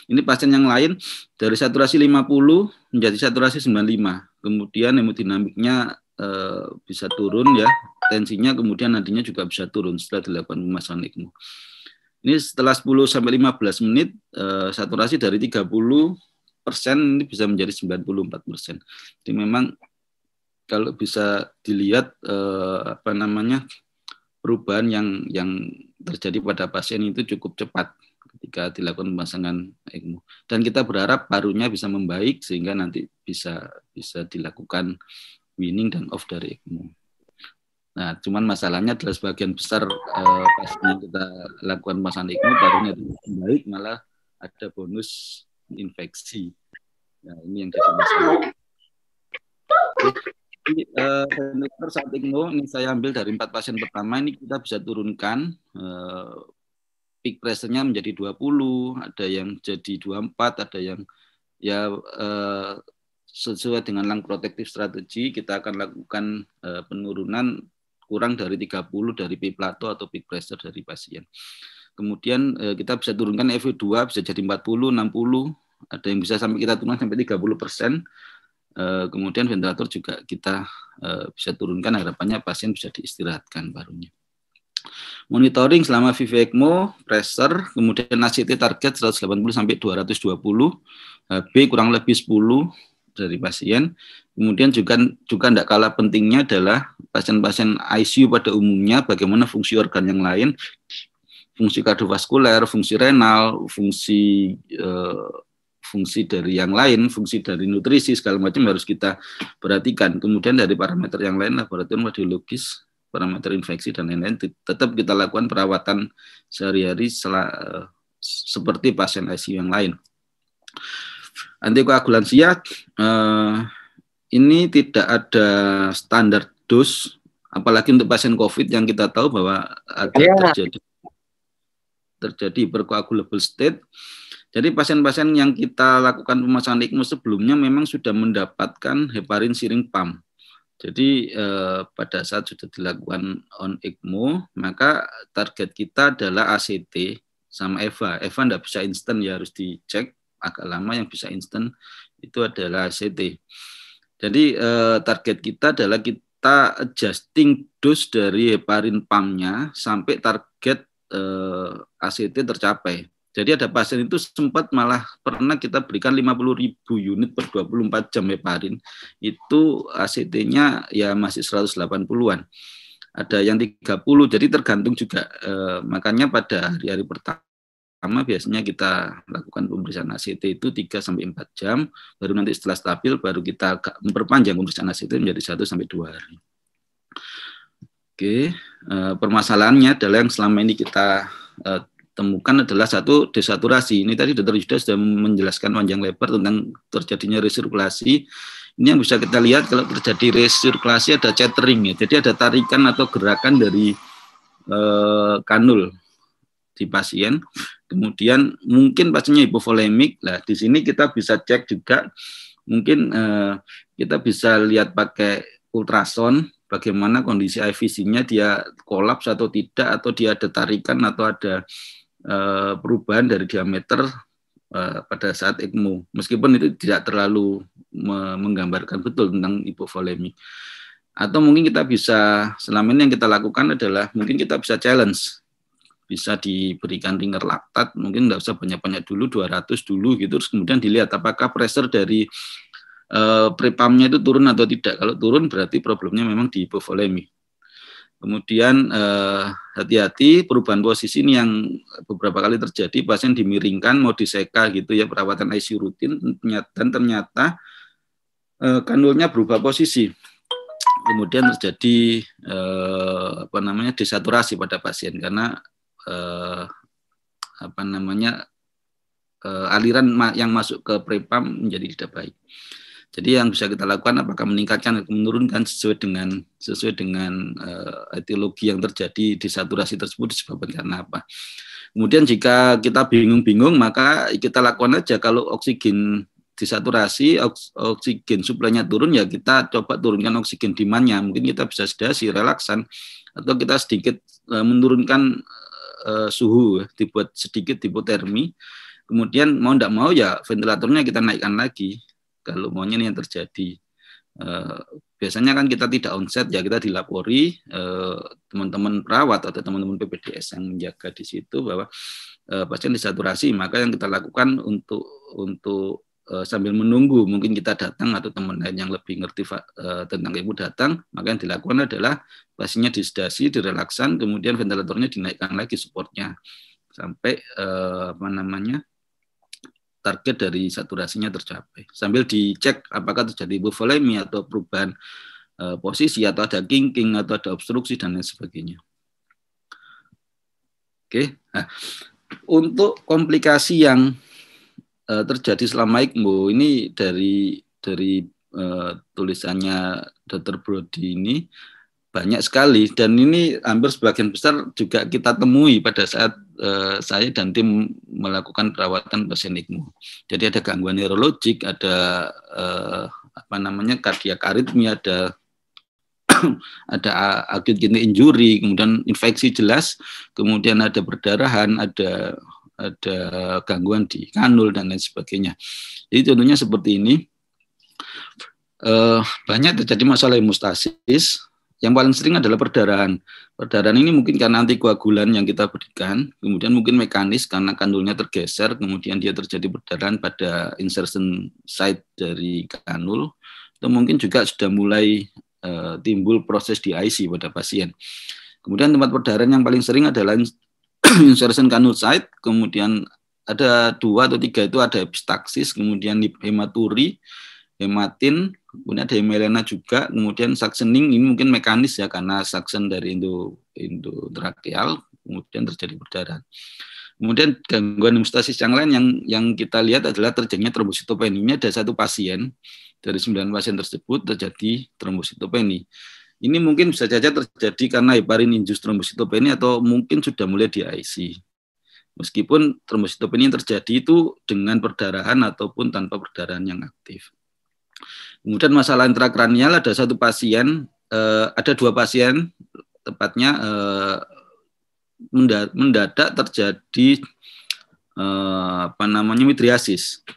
Ini pasien yang lain dari saturasi 50 menjadi saturasi 95. Kemudian hemodinamiknya Eh, bisa turun ya tensinya kemudian nantinya juga bisa turun setelah dilakukan pemasangan ECMO. Ini setelah 10 sampai 15 menit eh, saturasi dari 30 persen ini bisa menjadi 94 persen. Jadi memang kalau bisa dilihat eh, apa namanya perubahan yang yang terjadi pada pasien itu cukup cepat ketika dilakukan pemasangan ECMO. Dan kita berharap parunya bisa membaik sehingga nanti bisa bisa dilakukan winning dan off dari ECMO. Nah, cuman masalahnya adalah sebagian besar eh, pasien kita lakukan pemasangan ECMO barunya baik malah ada bonus infeksi. Nah, ini yang jadi masalah. Ini eh, saat ECMO ini saya ambil dari empat pasien pertama ini kita bisa turunkan uh, peak pressure-nya menjadi 20, ada yang jadi 24, ada yang ya uh, sesuai dengan lang protektif strategi kita akan lakukan eh, penurunan kurang dari 30 dari peak plateau atau peak pressure dari pasien. Kemudian eh, kita bisa turunkan FV2 e bisa jadi 40, 60, ada yang bisa sampai kita turunkan sampai 30 persen. Eh, kemudian ventilator juga kita bisa turunkan harapannya pasien bisa diistirahatkan barunya. monitoring selama VV ECMO, pressure, kemudian ACT target 180 sampai 220, B kurang lebih 10, dari pasien. Kemudian juga juga tidak kalah pentingnya adalah pasien-pasien ICU pada umumnya bagaimana fungsi organ yang lain, fungsi kardiovaskuler, fungsi renal, fungsi eh, fungsi dari yang lain, fungsi dari nutrisi segala macam harus kita perhatikan. Kemudian dari parameter yang lain laboratorium radiologis, parameter infeksi dan lain-lain tetap kita lakukan perawatan sehari-hari eh, seperti pasien ICU yang lain antikoagulansia ya. eh, ini tidak ada standar dos, apalagi untuk pasien COVID yang kita tahu bahwa ada ya. terjadi terjadi hipercoagulable state. Jadi pasien-pasien yang kita lakukan pemasangan ECMO sebelumnya memang sudah mendapatkan heparin siring pam. Jadi eh, pada saat sudah dilakukan on ECMO, maka target kita adalah ACT sama EVA. EVA tidak bisa instan ya harus dicek agak lama yang bisa instan itu adalah CT. Jadi eh, target kita adalah kita adjusting dose dari heparin pumpnya sampai target eh, ACT tercapai. Jadi ada pasien itu sempat malah pernah kita berikan ribu unit per 24 jam heparin. Itu ACT-nya ya masih 180-an. Ada yang 30, jadi tergantung juga. Eh, makanya pada hari-hari pertama pertama biasanya kita lakukan pemeriksaan ACT itu 3 sampai 4 jam, baru nanti setelah stabil baru kita memperpanjang pemeriksaan ACT menjadi 1 sampai 2 hari. Oke, eh, permasalahannya adalah yang selama ini kita eh, temukan adalah satu desaturasi. Ini tadi Dr. Yuda sudah menjelaskan panjang lebar tentang terjadinya resirkulasi. Ini yang bisa kita lihat kalau terjadi resirkulasi ada chattering ya. Jadi ada tarikan atau gerakan dari eh, kanul di pasien. Kemudian mungkin pasiennya hipovolemik. Nah, di sini kita bisa cek juga mungkin eh, kita bisa lihat pakai ultrason bagaimana kondisi IVC-nya dia kolaps atau tidak atau dia ada tarikan atau ada eh, perubahan dari diameter eh, pada saat ECMO. Meskipun itu tidak terlalu menggambarkan betul tentang hipovolemik. Atau mungkin kita bisa selama ini yang kita lakukan adalah mungkin kita bisa challenge bisa diberikan ringer laktat mungkin nggak usah banyak-banyak dulu 200 dulu gitu terus kemudian dilihat apakah pressure dari eh, prepamnya itu turun atau tidak kalau turun berarti problemnya memang di hipovolemi kemudian hati eh, hati-hati perubahan posisi ini yang beberapa kali terjadi pasien dimiringkan mau diseka gitu ya perawatan ICU rutin dan ternyata eh, kanulnya berubah posisi kemudian terjadi eh, apa namanya desaturasi pada pasien karena eh, apa namanya eh, aliran ma yang masuk ke prepam menjadi tidak baik. Jadi yang bisa kita lakukan apakah meningkatkan atau menurunkan sesuai dengan sesuai dengan eh, etiologi yang terjadi di saturasi tersebut disebabkan karena apa. Kemudian jika kita bingung-bingung maka kita lakukan aja kalau oksigen disaturasi oks oksigen suplainya turun ya kita coba turunkan oksigen demandnya mungkin kita bisa sedasi relaksan atau kita sedikit eh, menurunkan Eh, suhu, dibuat sedikit hipotermi. Kemudian mau tidak mau ya ventilatornya kita naikkan lagi kalau maunya ini yang terjadi. Uh, biasanya kan kita tidak onset ya kita dilapori eh, teman-teman perawat atau teman-teman PPDS yang menjaga di situ bahwa eh, pasien disaturasi maka yang kita lakukan untuk untuk uh, sambil menunggu mungkin kita datang atau teman lain yang lebih ngerti uh, tentang ibu datang, maka yang dilakukan adalah pasiennya disedasi, direlaksan, kemudian ventilatornya dinaikkan lagi supportnya sampai uh, apa namanya target dari saturasinya tercapai sambil dicek apakah terjadi hipovolemia atau perubahan uh, posisi atau ada kinking atau ada obstruksi dan lain sebagainya. Oke, okay. nah, untuk komplikasi yang Eh, terjadi selama ikmu ini dari dari uh, tulisannya Dr. Brody ini banyak sekali dan ini hampir sebagian besar juga kita temui pada saat uh, saya dan tim melakukan perawatan pasien ikmu. Jadi ada gangguan neurologik, ada uh, apa namanya kardiak aritmia, ada *clears throat* ada acute kidney injury, kemudian infeksi jelas, kemudian ada perdarahan, ada ada gangguan di kanul dan lain sebagainya. Jadi tentunya seperti ini eh, banyak terjadi masalah hemostasis. Yang paling sering adalah perdarahan. Perdarahan ini mungkin karena antikoagulan yang kita berikan, kemudian mungkin mekanis karena kanulnya tergeser, kemudian dia terjadi perdarahan pada insertion site dari kanul, atau mungkin juga sudah mulai eh, timbul proses di IC pada pasien. Kemudian tempat perdarahan yang paling sering adalah insertion kanul site, kemudian ada dua atau tiga itu ada epistaxis, kemudian hematuri, hematin, kemudian ada hemelena juga, kemudian suctioning ini mungkin mekanis ya karena suction dari indo indo draktil, kemudian terjadi berdarah. Kemudian gangguan hemostasis yang lain yang yang kita lihat adalah terjadinya trombositopenia ada satu pasien dari sembilan pasien tersebut terjadi trombositopeni. Ini mungkin bisa saja terjadi karena heparin injus trombositopeni atau mungkin sudah mulai di IC. Meskipun trombositopeni yang terjadi itu dengan perdarahan ataupun tanpa perdarahan yang aktif. Kemudian masalah intrakranial ada satu pasien, eh, ada dua pasien tepatnya eh, mendadak terjadi eh, apa namanya mitriasis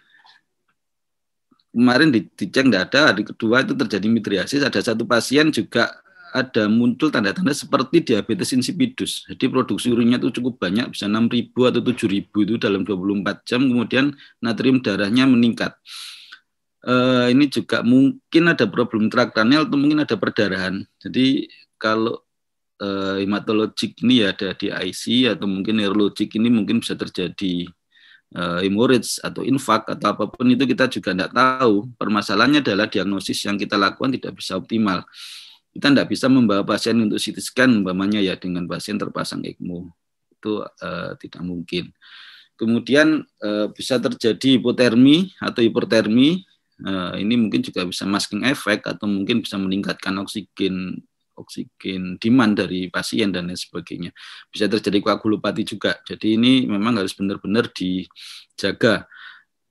kemarin di dicek tidak ada hari kedua itu terjadi mitriasis ada satu pasien juga ada muncul tanda-tanda seperti diabetes insipidus. Jadi produksi urinnya itu cukup banyak, bisa 6.000 atau 7.000 itu dalam 24 jam, kemudian natrium darahnya meningkat. Eh, ini juga mungkin ada problem traktanel atau mungkin ada perdarahan. Jadi kalau eh, hematologik ini ya ada di IC atau mungkin neurologik ini mungkin bisa terjadi Eh, hemorrhage atau infak atau apapun itu kita juga tidak tahu. Permasalahannya adalah diagnosis yang kita lakukan tidak bisa optimal. Kita tidak bisa membawa pasien untuk CT scan umpamanya ya dengan pasien terpasang ECMO. Itu uh, tidak mungkin. Kemudian uh, bisa terjadi hipotermi atau hipertermi. Uh, ini mungkin juga bisa masking efek atau mungkin bisa meningkatkan oksigen oksigen demand dari pasien dan lain sebagainya. Bisa terjadi koagulopati juga. Jadi ini memang harus benar-benar dijaga.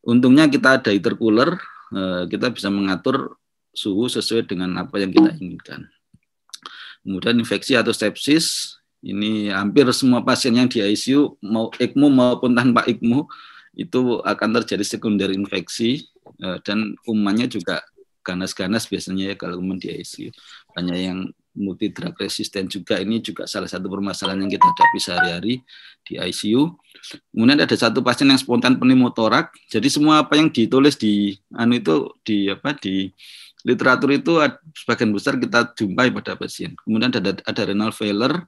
Untungnya kita ada cooler, eh, kita bisa mengatur suhu sesuai dengan apa yang kita inginkan. Kemudian infeksi atau sepsis, ini hampir semua pasien yang di ICU mau ikmu maupun tanpa ikmu itu akan terjadi sekunder infeksi eh, dan umumnya juga ganas-ganas biasanya ya kalau umum di ICU banyak yang multi drug resistant juga ini juga salah satu permasalahan yang kita hadapi sehari-hari di ICU. Kemudian ada satu pasien yang spontan pneumotorak. Jadi semua apa yang ditulis di anu itu di apa di literatur itu sebagian besar kita jumpai pada pasien. Kemudian ada ada renal failure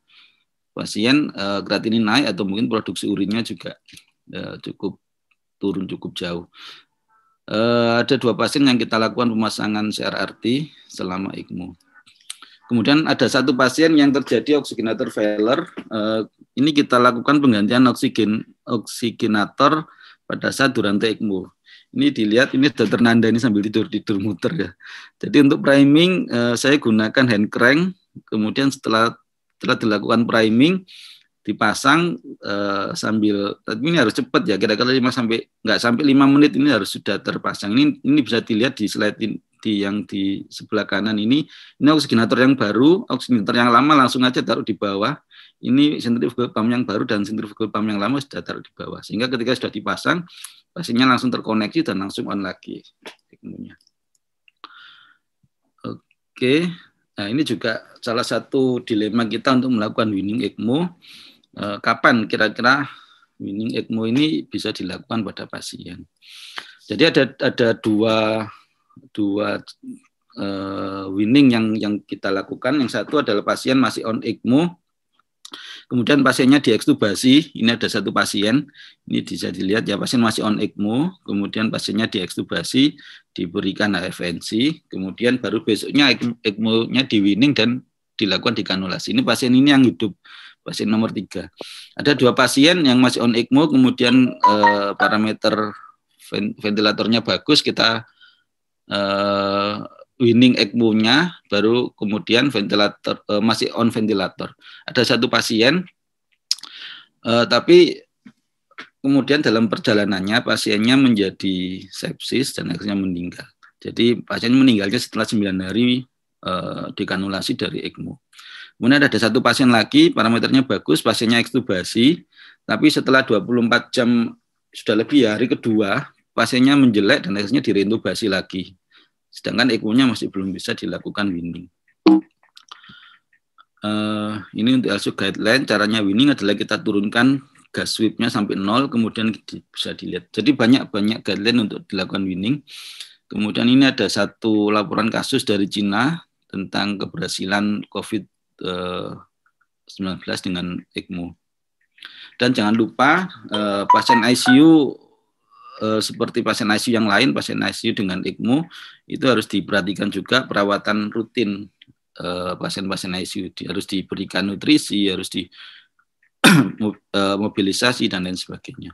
pasien uh, kreatinin naik atau mungkin produksi urinnya juga uh, cukup turun cukup jauh. Uh, ada dua pasien yang kita lakukan pemasangan CRRT selama ICMO. Kemudian ada satu pasien yang terjadi oksigenator failure. Eh, ini kita lakukan penggantian oksigen oksigenator pada saat durante ECMO. Ini dilihat ini sudah ternanda ini sambil tidur tidur muter ya. Jadi untuk priming eh, saya gunakan hand crank. Kemudian setelah setelah dilakukan priming dipasang eh, sambil tapi ini harus cepat ya kira-kira 5 sampai nggak sampai 5 menit ini harus sudah terpasang. Ini ini bisa dilihat di slide di yang di sebelah kanan ini ini oksigenator yang baru oksigenator yang lama langsung aja taruh di bawah ini sentrifugal pump yang baru dan sentrifugal pump yang lama sudah taruh di bawah sehingga ketika sudah dipasang pasiennya langsung terkoneksi dan langsung on lagi oke nah ini juga salah satu dilema kita untuk melakukan winning ECMO eh, kapan kira-kira winning ECMO ini bisa dilakukan pada pasien jadi ada ada dua dua uh, eh, winning yang yang kita lakukan. Yang satu adalah pasien masih on ECMO, kemudian pasiennya diekstubasi. Ini ada satu pasien, ini bisa dilihat ya pasien masih on ECMO, kemudian pasiennya diekstubasi, diberikan HFNC, kemudian baru besoknya ECMO-nya di winning dan dilakukan di kanulasi. Ini pasien ini yang hidup pasien nomor tiga. Ada dua pasien yang masih on ECMO, kemudian eh, parameter ventilatornya bagus, kita uh, winning ECMO-nya baru kemudian ventilator uh, masih on ventilator. Ada satu pasien uh, tapi kemudian dalam perjalanannya pasiennya menjadi sepsis dan akhirnya meninggal. Jadi pasien meninggalnya setelah 9 hari uh, dikanulasi dari ECMO. Kemudian ada satu pasien lagi parameternya bagus, pasiennya ekstubasi, tapi setelah 24 jam sudah lebih ya, hari kedua pasiennya menjelek dan akhirnya direntubasi lagi. Sedangkan ecmo masih belum bisa dilakukan winning. Uh, ini untuk LSU guideline, caranya winning adalah kita turunkan gas sweep sampai nol, kemudian bisa dilihat. Jadi banyak-banyak guideline untuk dilakukan winning. Kemudian ini ada satu laporan kasus dari Cina tentang keberhasilan COVID-19 eh, dengan ECMO. Dan jangan lupa eh, pasien ICU eh, seperti pasien ICU yang lain, pasien ICU dengan ECMO itu harus diperhatikan juga perawatan rutin pasien eh, pasien-pasien ICU. Harus diberikan nutrisi, harus di *clears throat* eh, mobilisasi dan lain sebagainya.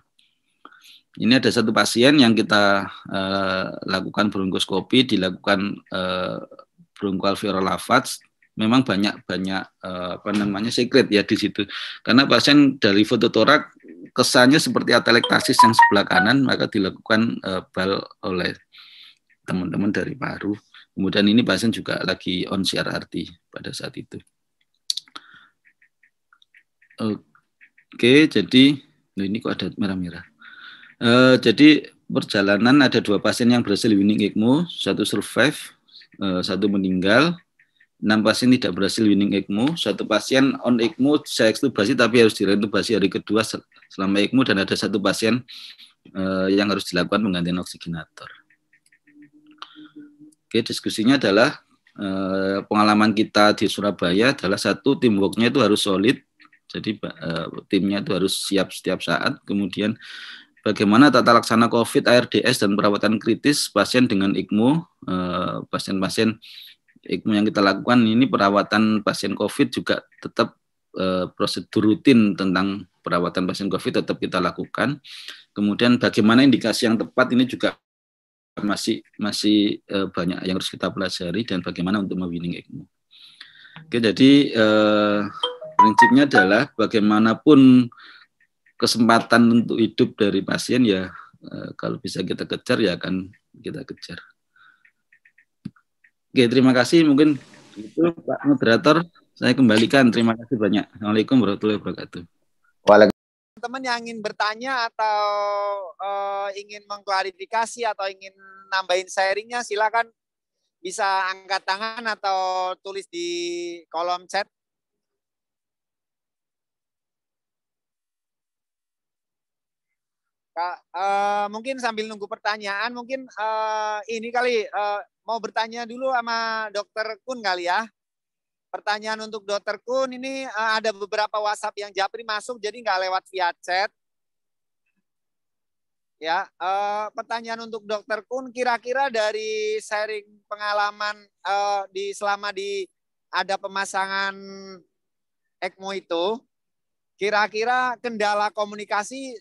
Ini ada satu pasien yang kita eh, lakukan bronkoskopi, dilakukan eh, bronkoalveolar lavage memang banyak banyak eh, apa namanya secret ya di situ karena pasien dari fototorak kesannya seperti atelektasis yang sebelah kanan maka dilakukan uh, bal oleh teman-teman dari Paru. Kemudian ini pasien juga lagi on CRRT pada saat itu. Oke, jadi ini kok ada merah-merah. Uh, jadi perjalanan ada dua pasien yang berhasil winning ECMO, satu survive, uh, satu meninggal. Enam pasien tidak berhasil winning ECMO, satu pasien on ECMO saya ekstubasi tapi harus direntubasi hari kedua selama ikmu dan ada satu pasien uh, yang harus dilakukan penggantian oksigenator. Oke, diskusinya adalah uh, pengalaman kita di Surabaya adalah satu teamworknya itu harus solid, jadi uh, timnya itu harus siap setiap saat. Kemudian bagaimana tata laksana COVID, ARDS, dan perawatan kritis pasien dengan ICMO, pasien-pasien ICMO yang kita lakukan ini perawatan pasien COVID juga tetap Eh, prosedur rutin tentang perawatan pasien COVID tetap kita lakukan. Kemudian bagaimana indikasi yang tepat ini juga masih masih eh, banyak yang harus kita pelajari dan bagaimana untuk mewinning ECMO. Oke, jadi eh, prinsipnya adalah bagaimanapun kesempatan untuk hidup dari pasien ya eh, kalau bisa kita kejar ya akan kita kejar. Oke, terima kasih. Mungkin itu Pak Moderator. Saya kembalikan. Terima kasih banyak. Assalamualaikum warahmatullahi wabarakatuh. Waalaikumsalam. Teman yang ingin bertanya atau uh, ingin mengklarifikasi atau ingin nambahin sharingnya, silakan bisa angkat tangan atau tulis di kolom chat. Kak, uh, mungkin sambil nunggu pertanyaan, mungkin uh, ini kali uh, mau bertanya dulu sama Dokter Kun kali ya. Pertanyaan untuk Dokter Kun ini eh, ada beberapa WhatsApp yang Japri masuk jadi nggak lewat via chat. Ya, eh, pertanyaan untuk Dokter Kun kira-kira dari sharing pengalaman eh, di selama di ada pemasangan ECMO itu, kira-kira kendala komunikasi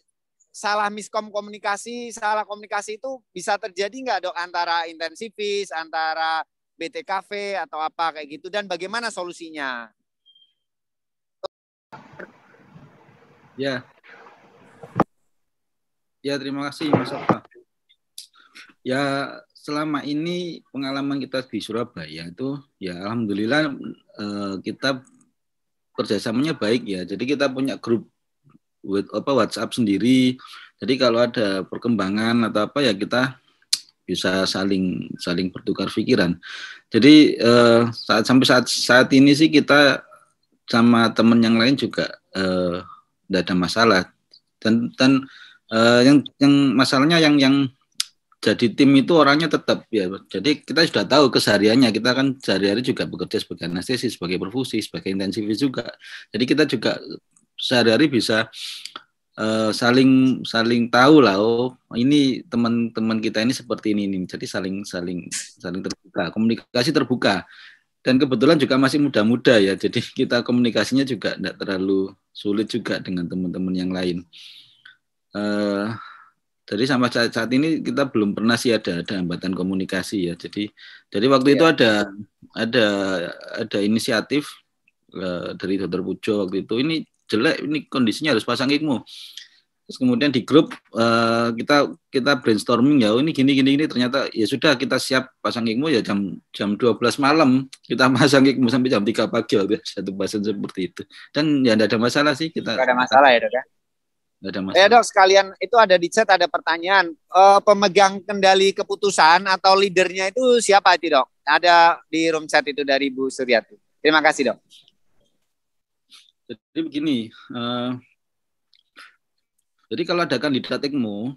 salah miskom komunikasi, salah komunikasi itu bisa terjadi nggak dok antara intensivis, antara Cafe atau apa kayak gitu dan bagaimana solusinya? Ya. Ya, terima kasih Mas Apa. Ya, selama ini pengalaman kita di Surabaya itu ya alhamdulillah eh, kita kerjasamanya baik ya. Jadi kita punya grup WhatsApp sendiri. Jadi kalau ada perkembangan atau apa ya kita bisa saling saling bertukar pikiran. Jadi eh, saat sampai saat saat ini sih kita sama teman yang lain juga eh, tidak ada masalah. Dan dan eh, yang yang masalahnya yang yang jadi tim itu orangnya tetap ya. Jadi kita sudah tahu kesehariannya. Kita kan sehari-hari juga bekerja sebagai anestesi, sebagai perfusi, sebagai intensifis juga. Jadi kita juga sehari-hari bisa Eh, saling saling tahu lah oh ini teman-teman kita ini seperti ini ini jadi saling saling saling terbuka komunikasi terbuka dan kebetulan juga masih muda-muda ya jadi kita komunikasinya juga tidak terlalu sulit juga dengan teman-teman yang lain uh, jadi sampai saat, saat ini kita belum pernah sih ada ada hambatan komunikasi ya jadi jadi waktu ya. itu iya. ada ada ada inisiatif uh, dari dokter Pujo waktu itu ini jelek ini kondisinya harus pasang ikmu terus kemudian di grup uh, kita kita brainstorming ya oh, ini gini gini ini ternyata ya sudah kita siap pasang ikmu ya jam jam 12 malam kita pasang ikmu sampai jam 3 pagi lah satu pasang seperti itu dan ya tidak ada masalah sih kita tidak ada masalah ya dok ya ada eh, masalah. Ya dok, sekalian itu ada di chat ada pertanyaan. E, pemegang kendali keputusan atau leadernya itu siapa itu dok? Ada di room chat itu dari Bu Suryati. Terima kasih dok. Jadi begini, uh, jadi kalau ada kandidat IKMU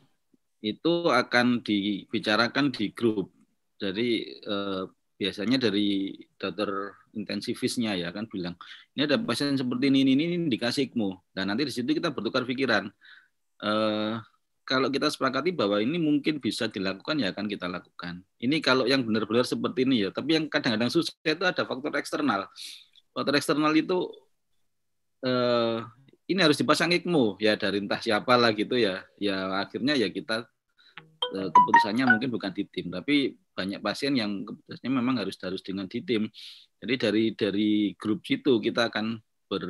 itu akan dibicarakan di grup. Jadi eh, biasanya dari dokter intensifisnya ya kan bilang ini ada pasien seperti ini ini ini dikasih IKMU. Dan nanti di situ kita bertukar pikiran. Eh, kalau kita sepakati bahwa ini mungkin bisa dilakukan ya akan kita lakukan. Ini kalau yang benar-benar seperti ini ya. Tapi yang kadang-kadang susah itu ada faktor eksternal. Faktor eksternal itu eh, ini harus dipasang ikmu ya dari entah siapa lah gitu ya. Ya akhirnya ya kita eh, keputusannya mungkin bukan di tim, tapi banyak pasien yang keputusannya memang harus harus dengan di tim. Jadi dari dari grup situ kita akan ber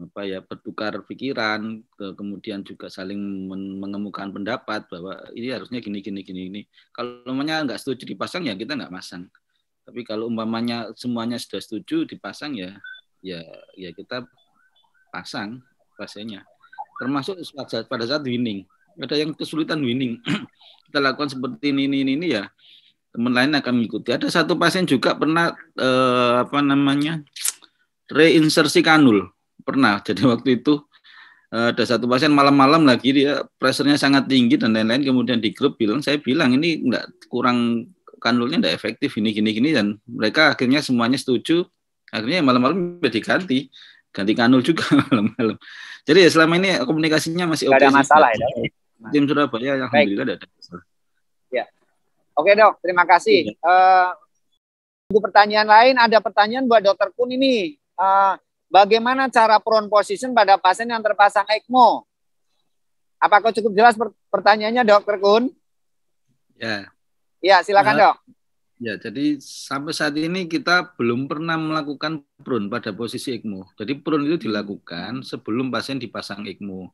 apa ya bertukar pikiran ke, kemudian juga saling men, mengemukakan pendapat bahwa ini harusnya gini gini gini ini kalau umpamanya nggak setuju dipasang ya kita nggak masang tapi kalau umpamanya semuanya sudah setuju dipasang ya ya ya kita pasang pasiennya termasuk pada saat winning ada yang kesulitan winning *clears throat* kita lakukan seperti ini ini ini ya teman lain akan mengikuti ada satu pasien juga pernah eh, apa namanya reinsersi kanul pernah jadi waktu itu eh, ada satu pasien malam-malam lagi dia pressernya sangat tinggi dan lain-lain kemudian di grup bilang saya bilang ini enggak kurang kanulnya enggak efektif ini gini gini dan mereka akhirnya semuanya setuju akhirnya malam-malam jadi diganti ganti kanul juga *laughs* malam-malam jadi ya selama ini komunikasinya masih oke okay ada masalah ya dok. Nah. tim Surabaya alhamdulillah tidak ada masalah ya oke dok terima kasih ya. uh, pertanyaan lain ada pertanyaan buat dokter Kun ini uh, bagaimana cara prone position pada pasien yang terpasang ECMO Apakah cukup jelas pertanyaannya, Dokter Kun? Ya. Ya, silakan nah, dok. Ya, jadi sampai saat ini kita belum pernah melakukan prun pada posisi ECMO. Jadi prun itu dilakukan sebelum pasien dipasang ECMO.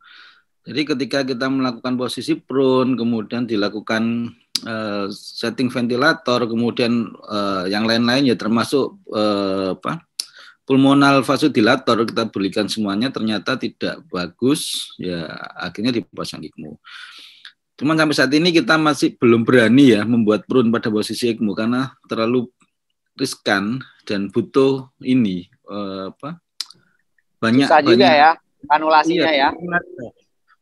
Jadi ketika kita melakukan posisi prun, kemudian dilakukan uh, setting ventilator, kemudian uh, yang lain-lain ya termasuk uh, apa? pulmonal vasodilator kita berikan semuanya ternyata tidak bagus, ya akhirnya dipasang ECMO. Cuman sampai saat ini kita masih belum berani ya membuat prune pada posisi ekmo karena terlalu riskan dan butuh ini eh, apa banyak Susah juga banyak, ya anulasinya iya, ya.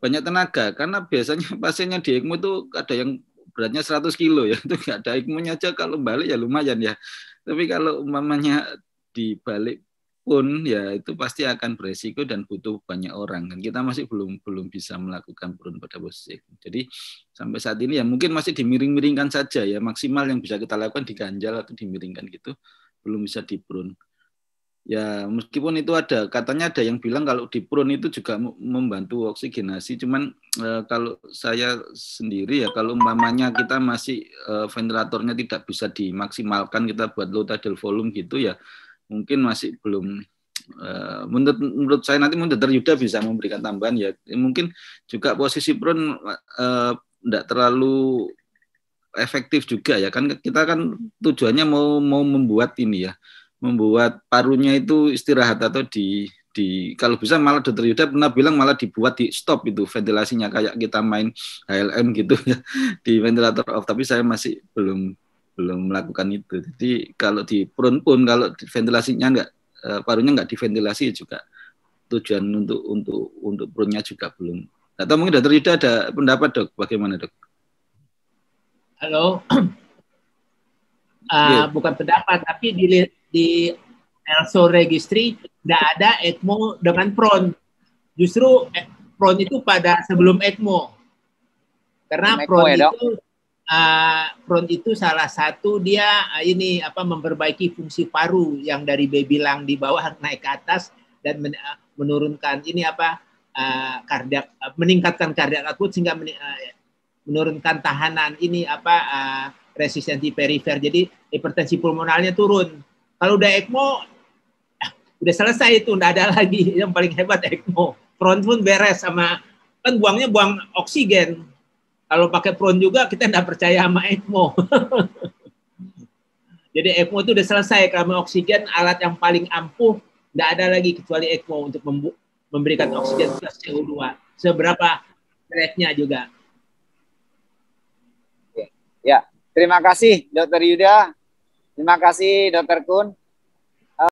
Banyak tenaga karena biasanya pasiennya di ekmo itu ada yang beratnya 100 kilo ya *laughs* itu nggak ada ecmo aja kalau balik ya lumayan ya. Tapi kalau umpamanya dibalik pun ya itu pasti akan beresiko dan butuh banyak orang kan kita masih belum belum bisa melakukan burn pada posisi jadi sampai saat ini ya mungkin masih dimiring-miringkan saja ya maksimal yang bisa kita lakukan diganjal atau dimiringkan gitu belum bisa di diprun ya meskipun itu ada katanya ada yang bilang kalau di diprun itu juga membantu oksigenasi cuman e, kalau saya sendiri ya kalau umpamanya kita masih e, ventilatornya tidak bisa dimaksimalkan kita buat low tidal volume gitu ya mungkin masih belum eh, menurut menurut saya nanti menurut Yuda bisa memberikan tambahan ya, ya mungkin juga posisi tidak uh, tidak terlalu efektif juga ya kan kita kan tujuannya mau mau membuat ini ya membuat parunya itu istirahat atau di di kalau bisa malah dokter Yuda pernah bilang malah dibuat di stop itu ventilasinya kayak kita main HLM gitu ya *laughs* di ventilator off tapi saya masih belum belum melakukan itu. Jadi kalau di prun pun kalau ventilasinya enggak eh, parunya enggak diventilasi juga tujuan untuk untuk untuk prunnya juga belum. Atau mungkin dokter Yuda ada pendapat dok, bagaimana dok? Halo, uh, *clears throat* yeah. Iya. bukan pendapat tapi di di Elso Registry tidak ada ECMO dengan prun. Justru eh, prun itu pada sebelum ECMO. Karena prun ya, itu uh, front itu salah satu dia uh, ini apa memperbaiki fungsi paru yang dari baby lang di bawah naik ke atas dan men, eh, menurunkan ini apa uh, kardiak uh, meningkatkan kardiak akut sehingga men, uh, menurunkan tahanan ini apa uh, resistensi perifer. Jadi hipertensi pulmonalnya turun. Kalau udah ECMO *laughs* udah selesai itu udah ada lagi yang paling hebat ECMO. Front pun beres sama kan buangnya buang oksigen kalau pakai prone juga kita tidak percaya sama ECMO. *laughs* Jadi ECMO itu sudah selesai karena oksigen alat yang paling ampuh tidak ada lagi kecuali ECMO untuk memberikan oh. oksigen plus CO2. Seberapa jeleknya juga. Ya, terima kasih Dokter Yuda. Terima kasih Dokter Kun.